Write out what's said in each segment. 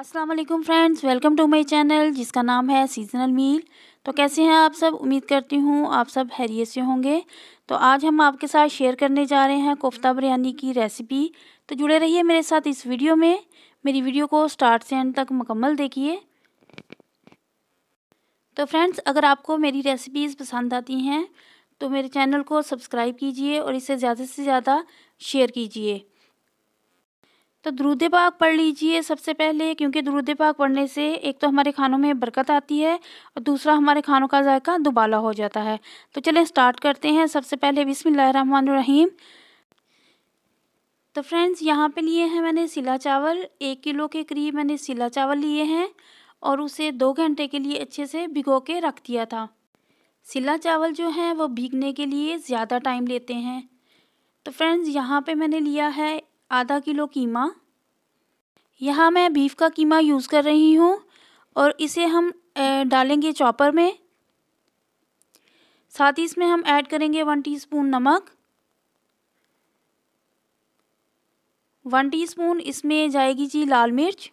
अस्सलाम वालेकुम friends welcome to my channel जिसका नाम है सीजनल मील तो कैसे हैं आप सब उम्मीद करती हूँ आप सब हैरियत से होंगे तो आज हम आपके साथ शेयर करने जा रहे हैं कोफ्ता बिरयानी की रेसिपी तो जुड़े रहिए मेरे साथ इस वीडियो में मेरी वीडियो को स्टार्ट से एंड तक मुकम्मल देखिए तो फ्रेंड्स अगर आपको मेरी रेसिपीज़ पसंद आती हैं तो मेरे चैनल को सब्सक्राइब कीजिए और इसे ज़्यादा से ज़्यादा शेयर कीजिए तो द्रुद पाक पढ़ लीजिए सबसे पहले क्योंकि द्रुद पाक पढ़ने से एक तो हमारे खानों में बरकत आती है और दूसरा हमारे खानों का जायका दुबाला हो जाता है तो चलें स्टार्ट करते हैं सबसे पहले बिसमीम तो फ्रेंड्स यहाँ पे लिए हैं मैंने सिला चावल एक किलो के करीब मैंने सिला चावल लिए हैं और उसे दो घंटे के लिए अच्छे से भिगो के रख दिया था सिला चावल जो हैं वो भीगने के लिए ज़्यादा टाइम लेते हैं तो फ्रेंड्स यहाँ पे मैंने लिया है आधा किलो कीमा यहाँ मैं बीफ का कीमा यूज़ कर रही हूँ और इसे हम डालेंगे चॉपर में साथ ही इसमें हम ऐड करेंगे वन टीस्पून नमक वन टीस्पून इसमें जाएगी जी लाल मिर्च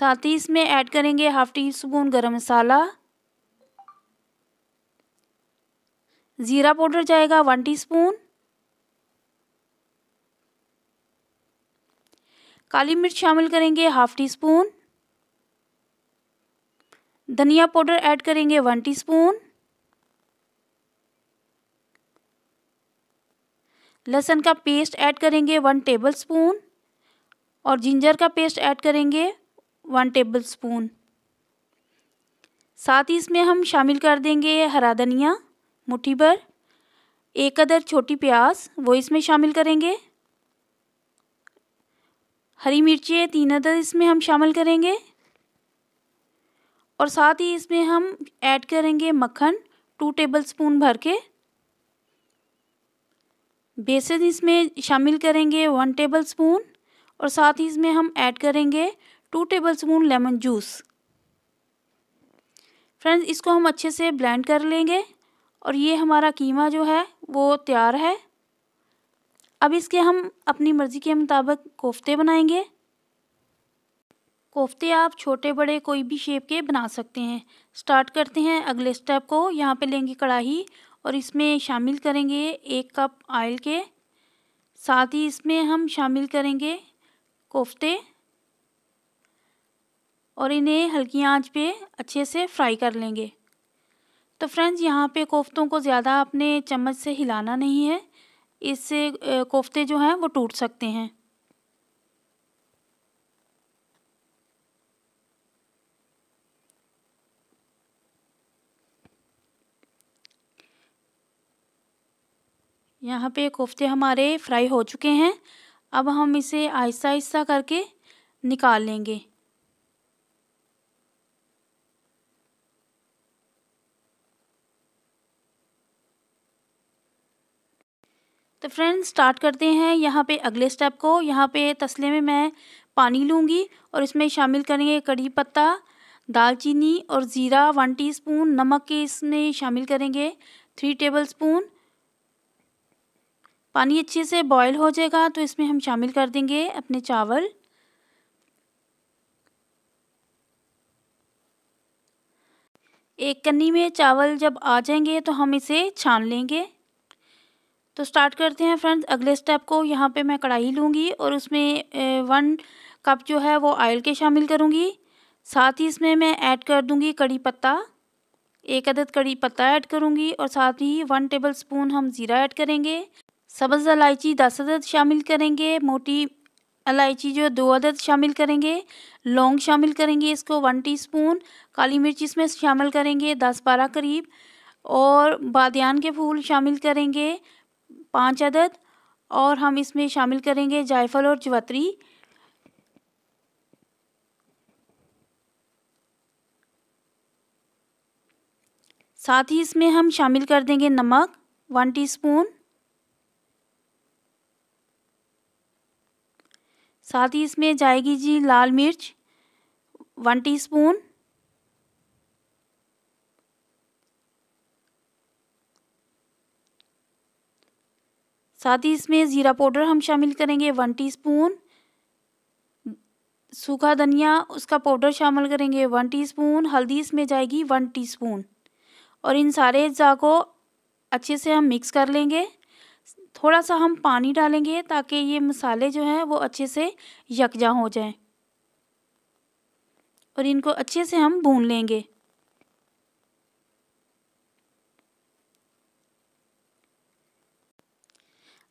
साथ ही इसमें ऐड करेंगे हाफ टी स्पून गरम मसाला ज़ीरा पाउडर जाएगा वन टीस्पून काली मिर्च शामिल करेंगे हाफ टी स्पून धनिया पाउडर ऐड करेंगे वन टीस्पून लहसुन का पेस्ट ऐड करेंगे वन टेबल स्पून और जिंजर का पेस्ट ऐड करेंगे वन टेबल स्पून साथ ही इसमें हम शामिल कर देंगे हरा धनिया मुट्ठी भर एक अदर छोटी प्याज वो इसमें शामिल करेंगे हरी है तीन अदर इसमें हम शामिल करेंगे और साथ ही इसमें हम ऐड करेंगे मक्खन टू टेबल स्पून भर के बेसन इसमें शामिल करेंगे वन टेबल स्पून और साथ ही इसमें हम ऐड करेंगे two tablespoon lemon juice friends इसको हम अच्छे से ब्लेंड कर लेंगे और ये हमारा कीमा जो है वो तैयार है अब इसके हम अपनी मर्ज़ी के मुताबिक कोफ्ते बनाएंगे कोफ्ते आप छोटे बड़े कोई भी शेप के बना सकते हैं स्टार्ट करते हैं अगले स्टेप को यहाँ पे लेंगे कढ़ाई और इसमें शामिल करेंगे एक कप ऑयल के साथ ही इसमें हम शामिल करेंगे कोफ्ते और इन्हें हल्की आंच पे अच्छे से फ्राई कर लेंगे तो फ्रेंड्स यहाँ पे कोफ्तों को ज़्यादा अपने चम्मच से हिलाना नहीं है इससे कोफ्ते जो हैं वो टूट सकते हैं यहाँ पे कोफ्ते हमारे फ्राई हो चुके हैं अब हम इसे आहिस्ता आहिस्ता करके निकाल लेंगे तो फ्रेंड स्टार्ट करते हैं यहाँ पे अगले स्टेप को यहाँ पे तसले में मैं पानी लूँगी और इसमें शामिल करेंगे कड़ी पत्ता दालचीनी और ज़ीरा वन टीस्पून नमक के इसमें शामिल करेंगे थ्री टेबल स्पून पानी अच्छे से बॉयल हो जाएगा तो इसमें हम शामिल कर देंगे अपने चावल एक कन्नी में चावल जब आ जाएंगे तो हम इसे छान लेंगे तो स्टार्ट करते हैं फ्रेंड्स अगले स्टेप को यहाँ पे मैं कढ़ाई लूँगी और उसमें वन कप जो है वो आयल के शामिल करूँगी साथ ही इसमें मैं ऐड कर दूँगी कड़ी पत्ता एक अदद कड़ी पत्ता ऐड करूँगी और साथ ही वन टेबल स्पून हम ज़ीरा ऐड करेंगे सब्ज़ इलायची दस अदद शामिल करेंगे मोटी इलायची जो दो अदद शामिल करेंगे लौंग शामिल करेंगे इसको वन स्पून काली मिर्च इसमें शामिल करेंगे दस बारह करीब और बादियान के फूल शामिल करेंगे पाँच अदद और हम इसमें शामिल करेंगे जायफल और जवतरी साथ ही इसमें हम शामिल कर देंगे नमक वन टीस्पून साथ ही इसमें जाएगी जी लाल मिर्च वन टीस्पून साथ ही इसमें ज़ीरा पाउडर हम शामिल करेंगे वन टीस्पून सूखा धनिया उसका पाउडर शामिल करेंगे वन टीस्पून हल्दी इसमें जाएगी वन टीस्पून और इन सारे अज्जा को अच्छे से हम मिक्स कर लेंगे थोड़ा सा हम पानी डालेंगे ताकि ये मसाले जो हैं वो अच्छे से यकजा हो जाएं और इनको अच्छे से हम भून लेंगे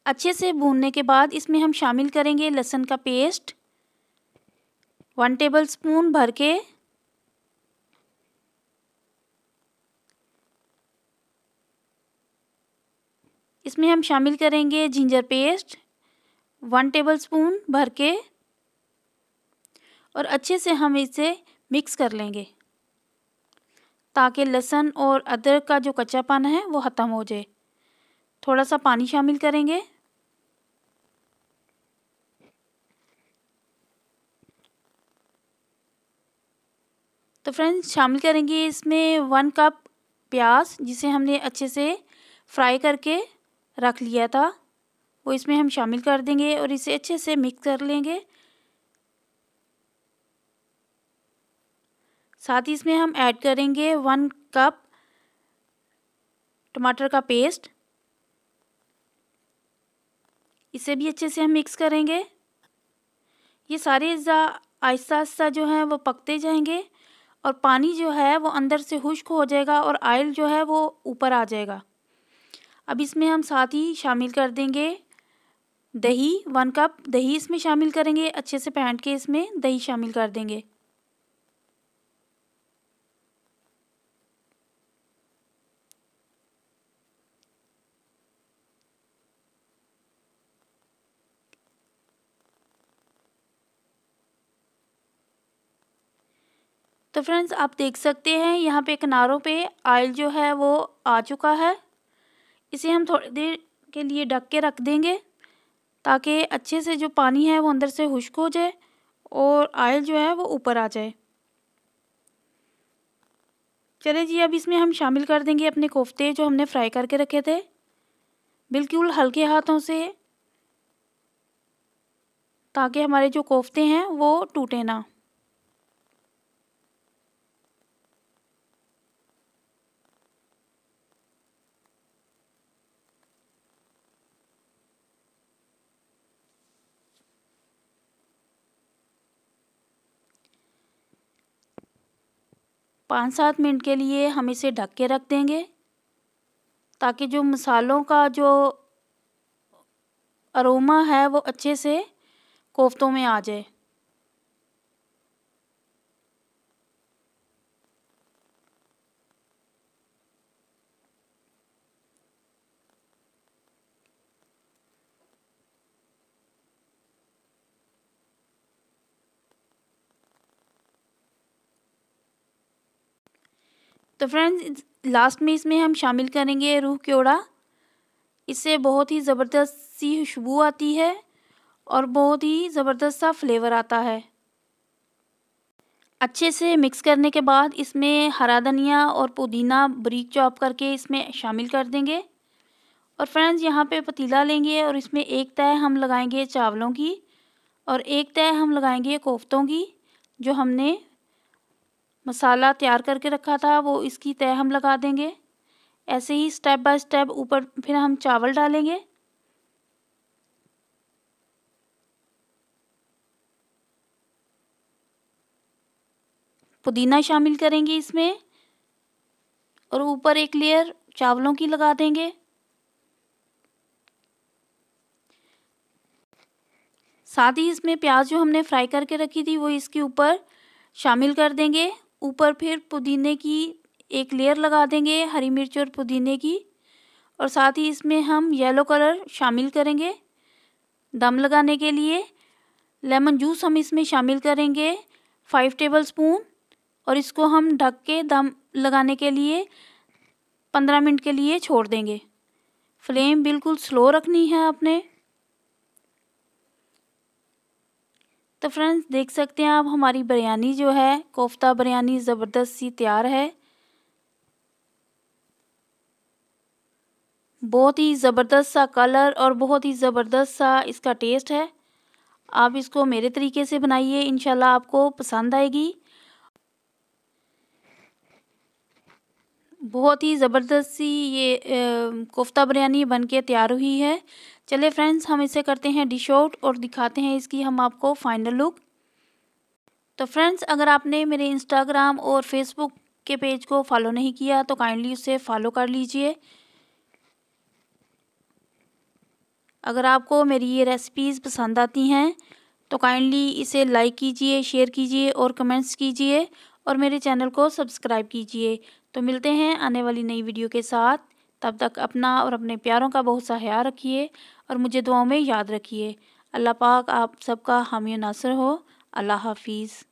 अच्छे से भूनने के बाद इसमें हम शामिल करेंगे लहसुन का पेस्ट वन टेबल स्पून भर के इसमें हम शामिल करेंगे ginger paste one tablespoon भर के और अच्छे से हम इसे मिक्स कर लेंगे ताकि लहसुन और अदरक का जो कच्चापन है वो ख़त्म हो जाए थोड़ा सा पानी शामिल करेंगे तो फ्रेंड्स शामिल करेंगे इसमें वन कप प्याज जिसे हमने अच्छे से फ्राई करके रख लिया था वो इसमें हम शामिल कर देंगे और इसे अच्छे से मिक्स कर लेंगे साथ ही इसमें हम ऐड करेंगे वन कप टमाटर का पेस्ट इसे भी अच्छे से हम मिक्स करेंगे ये सारे अज्जा आहिस्ता आहिस्ता जो हैं वो पकते जाएंगे और पानी जो है वो अंदर से खुश्क हो जाएगा और आयल जो है वो ऊपर आ जाएगा अब इसमें हम साथ ही शामिल कर देंगे दही वन कप दही इसमें शामिल करेंगे अच्छे से फेंट के इसमें दही शामिल कर देंगे तो फ्रेंड्स आप देख सकते हैं यहाँ पे किनारों पे आयल जो है वो आ चुका है इसे हम थोड़ी देर के लिए ढक के रख देंगे ताकि अच्छे से जो पानी है वो अंदर से खुश्क हो जाए और आयल जो है वो ऊपर आ जाए चले जी अब इसमें हम शामिल कर देंगे अपने कोफ्ते जो हमने फ्राई करके रखे थे बिल्कुल हल्के हाथों से ताकि हमारे जो कोफ्ते हैं वो टूटे ना पाँच सात मिनट के लिए हम इसे ढक के रख देंगे ताकि जो मसालों का जो अरोमा है वो अच्छे से कोफ्तों में आ जाए तो फ्रेंड्स लास्ट में इसमें हम शामिल करेंगे रूह क्योड़ा इससे बहुत ही ज़बरदस्त सी खुशबू आती है और बहुत ही ज़बरदस्त सा फ्लेवर आता है अच्छे से मिक्स करने के बाद इसमें हरा धनिया और पुदीना बरीक चॉप करके इसमें शामिल कर देंगे और फ्रेंड्स यहाँ पे पतीला लेंगे और इसमें एक तय हम लगाएंगे चावलों की और एक तय हम लगाएंगे कोफ्तों की जो हमने मसाला तैयार करके रखा था वो इसकी तय हम लगा देंगे ऐसे ही स्टेप बाय स्टेप ऊपर फिर हम चावल डालेंगे पुदीना शामिल करेंगे इसमें और ऊपर एक लेयर चावलों की लगा देंगे साथ ही इसमें प्याज जो हमने फ्राई करके रखी थी वो इसके ऊपर शामिल कर देंगे ऊपर फिर पुदीने की एक लेयर लगा देंगे हरी मिर्च और पुदीने की और साथ ही इसमें हम येलो कलर शामिल करेंगे दम लगाने के लिए लेमन जूस हम इसमें शामिल करेंगे फाइव टेबल स्पून और इसको हम ढक के दम लगाने के लिए पंद्रह मिनट के लिए छोड़ देंगे फ्लेम बिल्कुल स्लो रखनी है आपने तो फ्रेंड्स देख सकते हैं आप हमारी बिरयानी जो है कोफ्ता बिरयानी ज़बरदस्त सी तैयार है बहुत ही ज़बरदस्त सा कलर और बहुत ही ज़बरदस्त सा इसका टेस्ट है आप इसको मेरे तरीके से बनाइए इनशाला आपको पसंद आएगी बहुत ही ज़बरदस्त सी ये कोफ्ता बिरयानी बनके तैयार हुई है चले फ्रेंड्स हम इसे करते हैं डिश आउट और दिखाते हैं इसकी हम आपको फाइनल लुक तो फ्रेंड्स अगर आपने मेरे इंस्टाग्राम और फेसबुक के पेज को फॉलो नहीं किया तो काइंडली उसे फॉलो कर लीजिए अगर आपको मेरी ये रेसिपीज़ पसंद आती हैं तो काइंडली इसे लाइक कीजिए शेयर कीजिए और कमेंट्स कीजिए और मेरे चैनल को सब्सक्राइब कीजिए तो मिलते हैं आने वाली नई वीडियो के साथ तब तक अपना और अपने प्यारों का बहुत सा ख्याल रखिए और मुझे दुआओं में याद रखिए अल्लाह पाक आप सबका हामी नासर हो अल्लाह हाफिज़